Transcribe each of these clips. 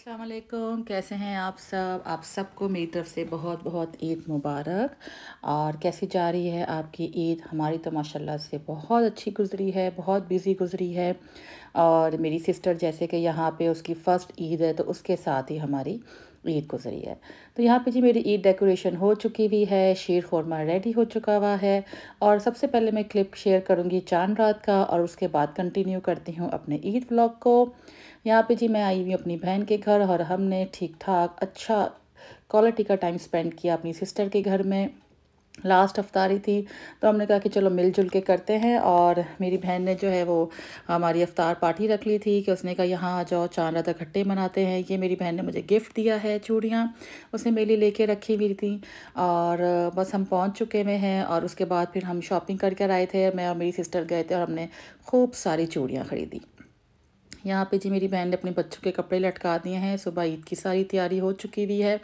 असलम कैसे हैं आप सब आप सबको मेरी तरफ से बहुत बहुत ईद मुबारक और कैसी जा रही है आपकी ईद हमारी तो माशाल्लाह से बहुत अच्छी गुजरी है बहुत बिज़ी गुजरी है और मेरी सिस्टर जैसे कि यहाँ पे उसकी फ़र्स्ट ईद है तो उसके साथ ही हमारी ईद गुजरी है तो यहाँ पे जी मेरी ईद डेकोरेशन हो चुकी हुई है शेर खोरमा रेडी हो चुका हुआ है और सबसे पहले मैं क्लिप शेयर करूँगी चांद रात का और उसके बाद कंटिन्यू करती हूँ अपने ईद व्लॉग को यहाँ पे जी मैं आई हुई अपनी बहन के घर और हमने ठीक ठाक अच्छा क्वालिटी का टाइम स्पेंड किया अपनी सिस्टर के घर में लास्ट अफ्तारी थी तो हमने कहा कि चलो मिलजुल के करते हैं और मेरी बहन ने जो है वो हमारी अफ्तार पार्टी रख ली थी कि उसने कहा यहाँ आ जाओ चांद रात इकट्ठे मनाते हैं ये मेरी बहन ने मुझे गिफ्ट दिया है चूड़ियाँ उसने मेरी लेके रखी हुई थी और बस हम पहुँच चुके हुए हैं और उसके बाद फिर हम शॉपिंग करके आए थे मैं और मेरी सिस्टर गए थे और हमने खूब सारी चूड़ियाँ ख़रीदी यहाँ पे जी मेरी बहन ने अपने बच्चों के कपड़े लटका दिए हैं सुबह ईद की सारी तैयारी हो चुकी हुई है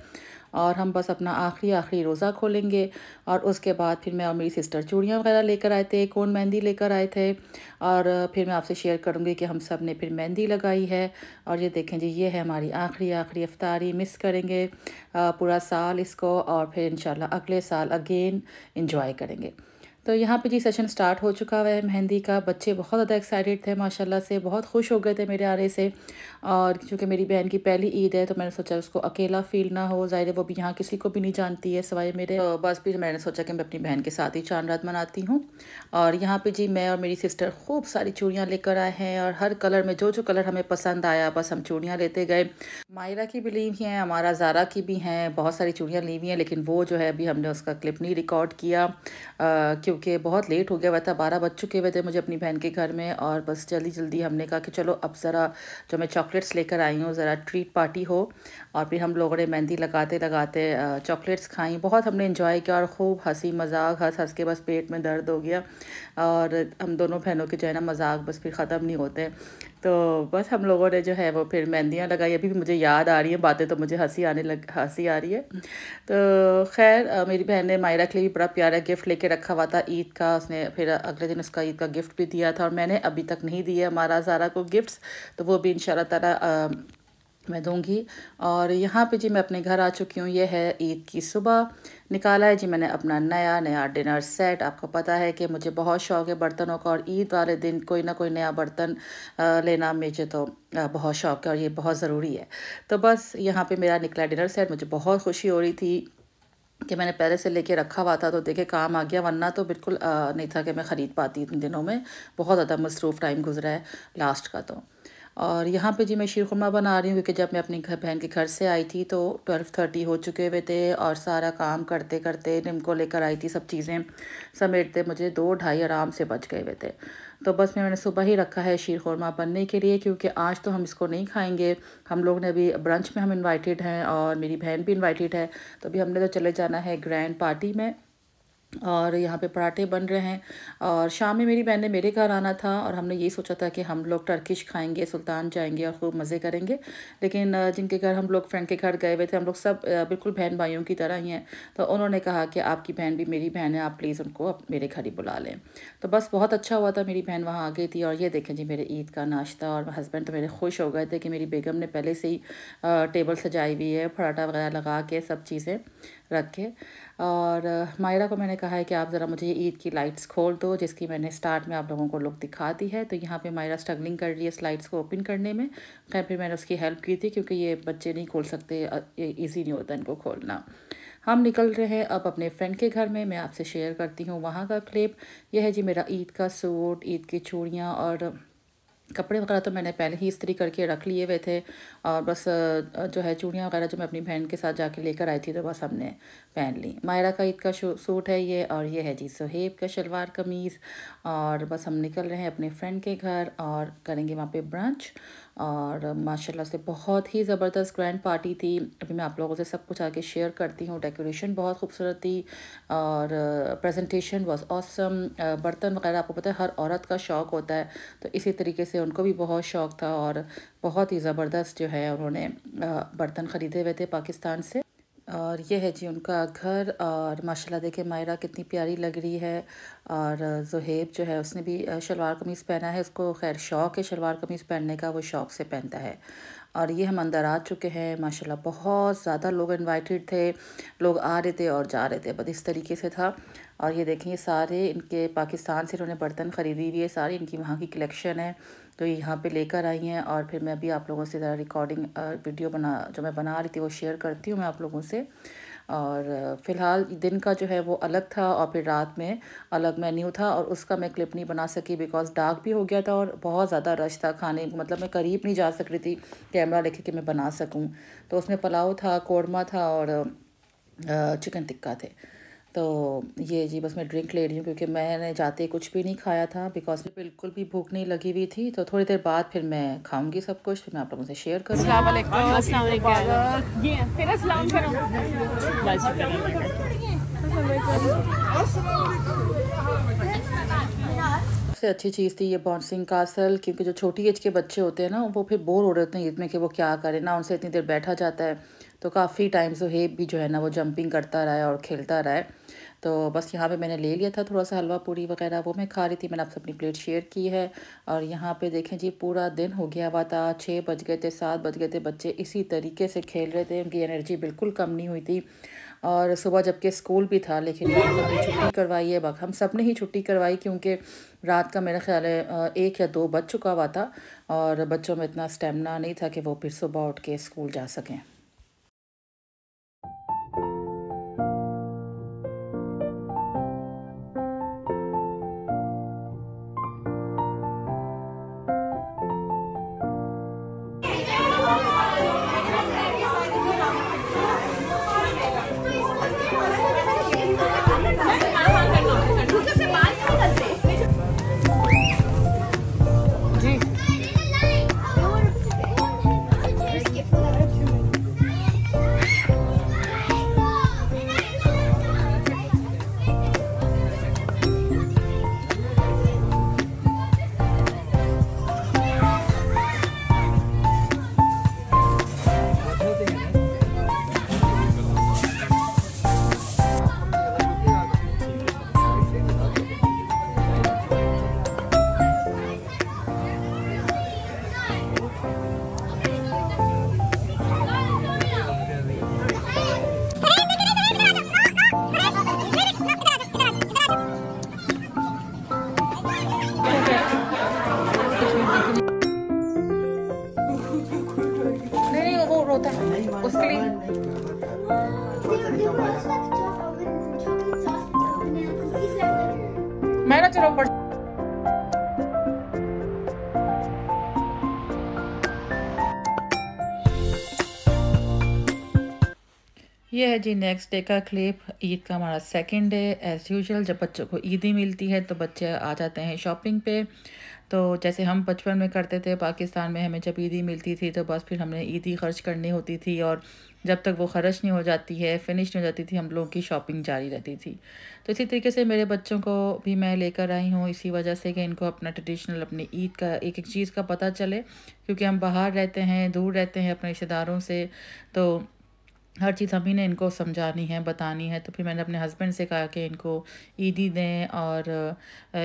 और हम बस अपना आखिरी आखिरी रोज़ा खोलेंगे और उसके बाद फिर मैं और मेरी सिस्टर चूड़ियाँ वगैरह लेकर आए थे कौन मेहंदी लेकर आए थे और फिर मैं आपसे शेयर करूँगी कि हम सब ने फिर मेहंदी लगाई है और ये देखें जी ये है हमारी आखिरी आखिरी अफ्तारी मिस करेंगे पूरा साल इसको और फिर इन अगले साल अगेन इन्जॉय करेंगे तो यहाँ पे जी सेशन स्टार्ट हो चुका हुआ है मेहंदी का बच्चे बहुत ज़्यादा एक्साइटेड थे माशाल्लाह से बहुत खुश हो गए थे मेरे आने से और क्योंकि मेरी बहन की पहली ईद है तो मैंने सोचा उसको अकेला फील ना हो ज़ाहिर वो भी यहाँ किसी को भी नहीं जानती है सवाए मेरे तो बस फिर मैंने सोचा कि मैं अपनी बहन के साथ ही चांद रात मनाती हूँ और यहाँ पर जी मैं और मेरी सिस्टर खूब सारी चूड़ियाँ लेकर आए हैं और हर कलर में जो जो कलर हमें पसंद आया बस हम चूड़ियाँ लेते गए मायरा की भी ली हुई हैं हमारा जारा की भी हैं बहुत सारी चूड़ियाँ ली हुई हैं लेकिन वो जो है अभी हमने उसका क्लिप नहीं रिकॉर्ड किया क्यों क्योंकि बहुत लेट हो गया हुआ था बारह बज चुके हुए थे मुझे अपनी बहन के घर में और बस जल्दी जल्दी हमने कहा कि चलो अब ज़रा जो मैं चॉकलेट्स लेकर आई हूँ ज़रा ट्रीट पार्टी हो और फिर हम लोगों ने मेहंदी लगाते लगाते चॉकलेट्स खाई बहुत हमने इन्जॉय किया और खूब हंसी मजाक हंस हंस के बस पेट में दर्द हो गया और हम दोनों बहनों के जो है ना मजाक बस फिर ख़त्म नहीं होते तो बस हम लोगों ने जो है वो फिर मेहंदियाँ लगाई अभी भी मुझे याद आ रही है बातें तो मुझे हंसी आने लग हंसी आ रही है तो खैर मेरी बहन ने मायरा के लिए भी बड़ा प्यारा गिफ्ट लेके रखा हुआ था ईद का उसने फिर अगले दिन उसका ईद का गिफ्ट भी दिया था और मैंने अभी तक नहीं दिया हमारा सारा को गिफ्ट्स तो वो भी इन तारा मैं दूंगी और यहाँ पे जी मैं अपने घर आ चुकी हूँ ये है ईद की सुबह निकाला है जी मैंने अपना नया नया डिनर सेट आपको पता है कि मुझे बहुत शौक है बर्तनों का और ईद वाले दिन कोई ना कोई नया बर्तन लेना मुझे तो बहुत शौक है और ये बहुत ज़रूरी है तो बस यहाँ पे मेरा निकला डिनर सेट मुझे बहुत खुशी हो रही थी कि मैंने पहले से लेके रखा हुआ था तो देखे काम आ गया वरना तो बिल्कुल नहीं था कि मैं ख़रीद पाती इन दिनों में बहुत ज़्यादा मसरूफ़ टाइम गुजरा है लास्ट का तो और यहाँ पे जी मैं शीर खुरमा बना रही हूँ क्योंकि जब मैं अपनी घर बहन के घर से आई थी तो ट्वेल्व थर्टी हो चुके हुए थे और सारा काम करते करते को लेकर आई थी सब चीज़ें समेटते मुझे दो ढाई आराम से बच गए हुए थे तो बस मैं मैंने सुबह ही रखा है शीर खुरमा बनने के लिए क्योंकि आज तो हम इसको नहीं खाएंगे हम लोग ने अभी ब्रंच में हम इन्वाइटेड हैं और मेरी बहन भी इन्वाइटेड है तो अभी हमने तो चले जाना है ग्रैंड पार्टी में और यहाँ पे पराठे बन रहे हैं और शाम में मेरी बहन ने मेरे घर आना था और हमने यही सोचा था कि हम लोग टर्किश खाएंगे सुल्तान जाएंगे और खूब मज़े करेंगे लेकिन जिनके घर हम लोग फ्रेंड के घर गए हुए थे हम लोग सब बिल्कुल बहन भाइयों की तरह ही हैं तो उन्होंने कहा कि आपकी बहन भी मेरी बहन है आप प्लीज़ उनको आप मेरे घर ही बुला लें तो बस बहुत अच्छा हुआ था मेरी बहन वहाँ आ गई थी और ये देखें जी मेरे ईद का नाश्ता और हस्बैंड तो मेरे खुश हो गए थे कि मेरी बेगम ने पहले से ही टेबल सजाई हुई है पराठा वगैरह लगा के सब चीज़ें रख के और मायरा को मैंने कहा है कि आप ज़रा मुझे ईद की लाइट्स खोल दो जिसकी मैंने स्टार्ट में आप लोगों को लुक दिखा दी है तो यहाँ पे मायरा स्ट्रगलिंग कर रही है स्लाइड्स को ओपन करने में खैर फिर मैंने उसकी हेल्प की थी क्योंकि ये बच्चे नहीं खोल सकते ईजी नहीं होता इनको खोलना हम निकल रहे हैं अब अपने फ्रेंड के घर में मैं आपसे शेयर करती हूँ वहाँ का क्लिप यह है जी मेरा ईद का सूट ईद की चूड़ियाँ और कपड़े वगैरह तो मैंने पहले ही इस्त्री करके रख लिए हुए थे और बस जो है चूड़ियाँ वगैरह जो मैं अपनी बहन के साथ जाके लेकर आई थी तो बस हमने पहन ली मायरा का ईद का सूट है ये और ये है जी सोहेब का शलवार कमीज़ और बस हम निकल रहे हैं अपने फ्रेंड के घर और करेंगे वहाँ पे ब्रांच और माशाल्लाह से बहुत ही ज़बरदस्त ग्रैंड पार्टी थी अभी मैं आप लोगों से सब कुछ आके शेयर करती हूँ डेकोरेशन बहुत खूबसूरत थी और प्रेजेंटेशन वाज ऑसम बर्तन वगैरह आपको पता है हर औरत का शौक़ होता है तो इसी तरीके से उनको भी बहुत शौक़ था और बहुत ही ज़बरदस्त जो है उन्होंने बर्तन ख़रीदे हुए थे पाकिस्तान से और ये है जी उनका घर और माशाल्लाह देखे मायरा कितनी प्यारी लग रही है और जहेब जो है उसने भी शलवार कमीज़ पहना है उसको खैर शौक़ है शलवार कमीज़ पहनने का वो शौक़ से पहनता है और ये हम अंदर आ चुके हैं माशाल्लाह बहुत ज़्यादा लोग इनवाइटेड थे लोग आ रहे थे और जा रहे थे बस इस तरीके से था और ये देखें ये सारे इनके पाकिस्तान से इन्होंने बर्तन ख़रीदी हुई है सारी इनकी वहाँ की कलेक्शन है तो यहाँ पे लेकर आई हैं और फिर मैं अभी आप लोगों से ज़रा रिकॉर्डिंग वीडियो बना जो मैं बना रही थी वो शेयर करती हूँ मैं आप लोगों से और फ़िलहाल दिन का जो है वो अलग था और फिर रात में अलग मेन्यू था और उसका मैं क्लिप नहीं बना सकी बिकॉज़ डार्क भी हो गया था और बहुत ज़्यादा रश था खाने मतलब मैं करीब नहीं जा सक रही थी कैमरा लेके कि मैं बना सकूँ तो उसमें पुलाव था कौरमा था और चिकन टिक्का थे तो ये जी बस मैं ड्रिंक ले रही हूँ क्योंकि मैंने जाते कुछ भी नहीं खाया था बिकॉज बिल्कुल भी भूख नहीं लगी हुई थी तो थोड़ी देर बाद फिर मैं खाऊंगी सब कुछ फिर मैं आप लोगों से शेयर करूँगी सबसे अच्छी चीज़ थी ये का कासल क्योंकि जो छोटी एज के बच्चे होते हैं ना वो फिर बोर हो रहे होते हैं ईद में कि वो क्या करें ना उनसे इतनी देर बैठा जाता है तो काफ़ी टाइम सुहेब भी जो है ना वो जंपिंग करता रहा है और खेलता रहा है तो बस यहाँ पे मैंने ले लिया था थोड़ा सा हलवा पूरी वगैरह वो मैं खा रही थी मैंने आपसे अपनी प्लेट शेयर की है और यहाँ पे देखें जी पूरा दिन हो गया हुआ था छः बज गए थे सात बज गए थे बच्चे इसी तरीके से खेल रहे थे उनकी एनर्जी बिल्कुल कम नहीं हुई थी और सुबह जबकि स्कूल भी था लेकिन तो छुट्टी करवाई है हम सब ने ही छुट्टी करवाई क्योंकि रात का मेरा ख्याल है एक या दो बज चुका हुआ था और बच्चों में इतना स्टेमिना नहीं था कि वो फिर सुबह उठ के स्कूल जा सकें मैं ना चलो पढ़ ये है जी नेक्स्ट डे का क्लिप ईद का हमारा सेकंड डे एज़ यूजल जब बच्चों को ईदी मिलती है तो बच्चे आ जाते हैं शॉपिंग पे तो जैसे हम बचपन में करते थे पाकिस्तान में हमें जब ईदी मिलती थी तो बस फिर हमें ईदी खर्च करनी होती थी और जब तक वो खर्च नहीं हो जाती है फिनिश नहीं हो जाती थी हम लोगों की शॉपिंग जारी रहती थी तो इसी तरीके से मेरे बच्चों को भी मैं लेकर आई हूँ इसी वजह से कि इनको अपना ट्रेडिशनल अपनी ईद का एक एक चीज़ का पता चले क्योंकि हम बाहर रहते हैं दूर रहते हैं अपने रिश्तेदारों से तो हर चीज़ हम ही ने इनको समझानी है बतानी है तो फिर मैंने अपने हस्बैंड से कहा कि इनको ईदी दें और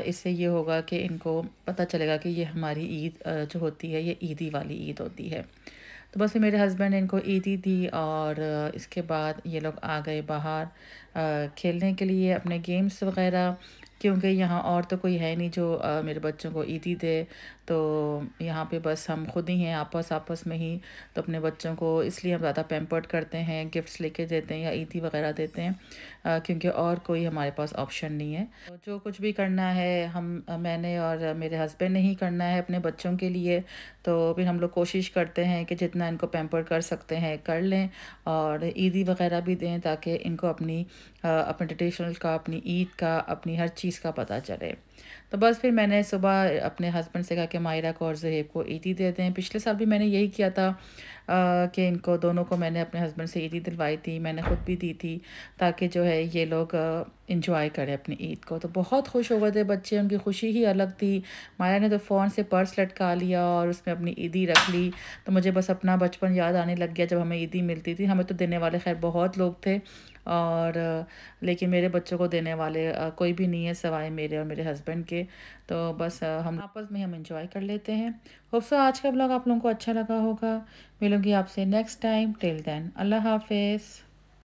इससे ये होगा कि इनको पता चलेगा कि ये हमारी ईद जो होती है ये ईदी वाली ईद होती है तो बस मेरे हस्बैंड ने इनको ईदी दी और इसके बाद ये लोग आ गए बाहर खेलने के लिए अपने गेम्स वगैरह क्योंकि यहाँ और तो कोई है नहीं जो आ, मेरे बच्चों को ईदी दे तो यहाँ पे बस हम खुद ही हैं आपस आपस में ही तो अपने बच्चों को इसलिए हम ज़्यादा पेम्पर्ड करते हैं गिफ्ट्स लेके देते हैं या ईदी वगैरह देते हैं आ, क्योंकि और कोई हमारे पास ऑप्शन नहीं है तो जो कुछ भी करना है हम मैंने और मेरे हस्बैंड ने ही करना है अपने बच्चों के लिए तो फिर हम लोग कोशिश करते हैं कि जितना इनको पेम्पर्ड कर सकते हैं कर लें और ईदी वगैरह भी दें ताकि इनको अपनी अपने ट्रेडिशनल का अपनी ईद का अपनी हर चीज़ का पता चले तो बस फिर मैंने सुबह अपने हस्बैंड से कहा कि मायरा को और जहेब को ईदी दे दें पिछले साल भी मैंने यही किया था कि इनको दोनों को मैंने अपने हस्बैंड से ईदी दिलवाई थी मैंने ख़ुद भी दी थी ताकि जो है ये लोग इंजॉय करें अपनी ईद को तो बहुत खुश हो गए थे बच्चे उनकी खुशी ही अलग थी मायरा ने तो फ़ोन से पर्स लटका लिया और उसमें अपनी ईदी रख ली तो मुझे बस अपना बचपन याद आने लग गया जब हमें ईदी मिलती थी हमें तो देने वाले खैर बहुत लोग थे और लेकिन मेरे बच्चों को देने वाले कोई भी नहीं है सवाए मेरे और मेरे हस्बैंड हस्बैंड के तो बस हम आपस में हम इंजॉय कर लेते हैं होप्सो आज का ब्लॉग आप लोगों को अच्छा लगा होगा मिलूंगी आपसे नेक्स्ट टाइम टिल देन अल्लाह हाफिज़